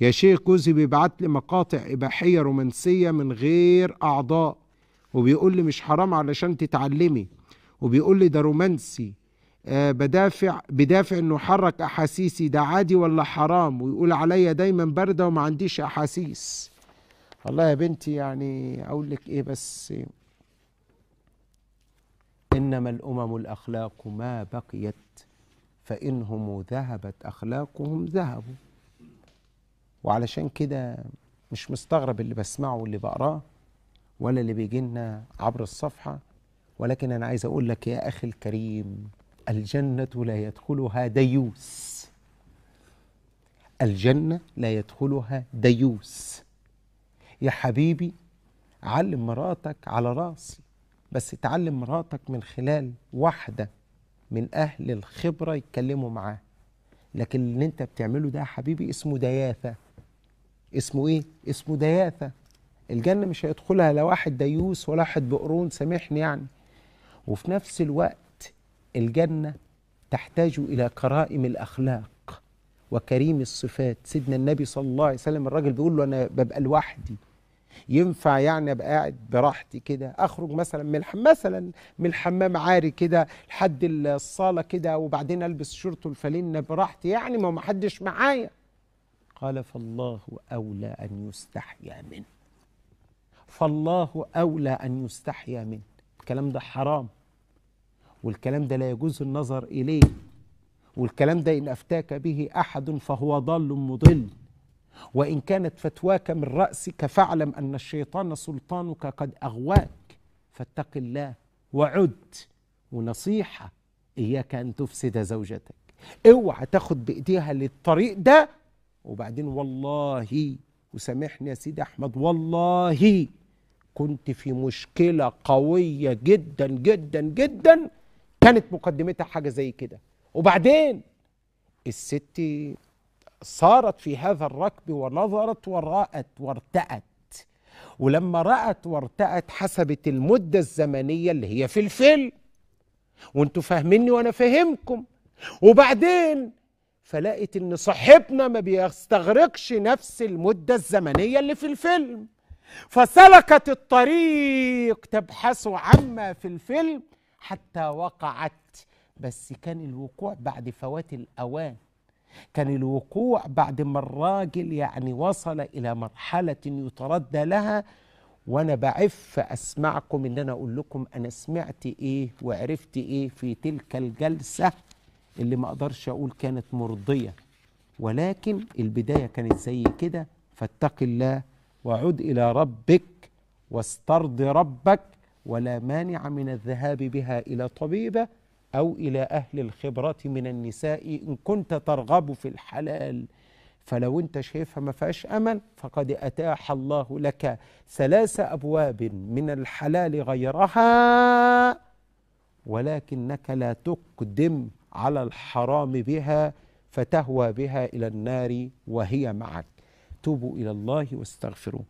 يا شيخ جوزي بيبعت لي مقاطع إباحية رومانسية من غير أعضاء وبيقول لي مش حرام علشان تتعلمي وبيقول لي ده رومانسي آه بدافع بدافع انه حرك احاسيسي ده عادي ولا حرام ويقول عليا دايما بارده وما عنديش احاسيس والله يا بنتي يعني اقول لك ايه بس انما الامم الاخلاق ما بقيت فانهم ذهبت اخلاقهم ذهبوا وعلشان كده مش مستغرب اللي بسمعه واللي بقراه ولا اللي بيجي لنا عبر الصفحه ولكن انا عايز اقول لك يا اخي الكريم الجنه لا يدخلها ديوس الجنه لا يدخلها ديوس يا حبيبي علم مراتك على راسي بس تعلم مراتك من خلال واحده من اهل الخبره يتكلموا معاه لكن اللي انت بتعمله ده يا حبيبي اسمه دياثه اسمه ايه اسمه دياثه الجنه مش هيدخلها لا واحد ديوس ولا واحد بقرون سامحني يعني وفي نفس الوقت الجنه تحتاج الى كرائم الاخلاق وكريم الصفات سيدنا النبي صلى الله عليه وسلم الراجل بيقول له انا ببقى لوحدي ينفع يعني ابقى قاعد براحتي كده اخرج مثلا من مثلا من الحمام عاري كده لحد الصاله كده وبعدين البس شورت الفلينه براحتي يعني ما حدش معايا قال فالله أولى أن يستحيا منه فالله أولى أن يستحيا منه الكلام ده حرام والكلام ده لا يجوز النظر إليه والكلام ده إن أفتاك به أحد فهو ضال مضل وإن كانت فتواك من رأسك فاعلم أن الشيطان سلطانك قد أغواك فاتق الله وعد ونصيحة إياك أن تفسد زوجتك اوعى تاخد بإيديها للطريق ده وبعدين والله وسامحني يا سيدي احمد والله كنت في مشكله قويه جدا جدا جدا كانت مقدمتها حاجه زي كده وبعدين الست صارت في هذا الركب ونظرت ورأت وارتأت ولما رأت وارتأت حسبت المدة الزمنية اللي هي في الفيلم وانتوا فاهميني وانا فاهمكم وبعدين فلقت ان صاحبنا ما بيستغرقش نفس المده الزمنيه اللي في الفيلم فسلكت الطريق تبحث عما في الفيلم حتى وقعت بس كان الوقوع بعد فوات الاوان كان الوقوع بعد ما الراجل يعني وصل الى مرحله يتردى لها وانا بعف اسمعكم ان انا اقول لكم انا سمعت ايه وعرفت ايه في تلك الجلسه اللي ما اقدرش اقول كانت مرضيه ولكن البدايه كانت زي كده فاتق الله وعد الى ربك واسترض ربك ولا مانع من الذهاب بها الى طبيبه او الى اهل الخبره من النساء ان كنت ترغب في الحلال فلو انت شايفها ما فيهاش امل فقد اتاح الله لك ثلاث ابواب من الحلال غيرها ولكنك لا تقدم على الحرام بها فتهوى بها إلى النار وهي معك توبوا إلى الله واستغفروه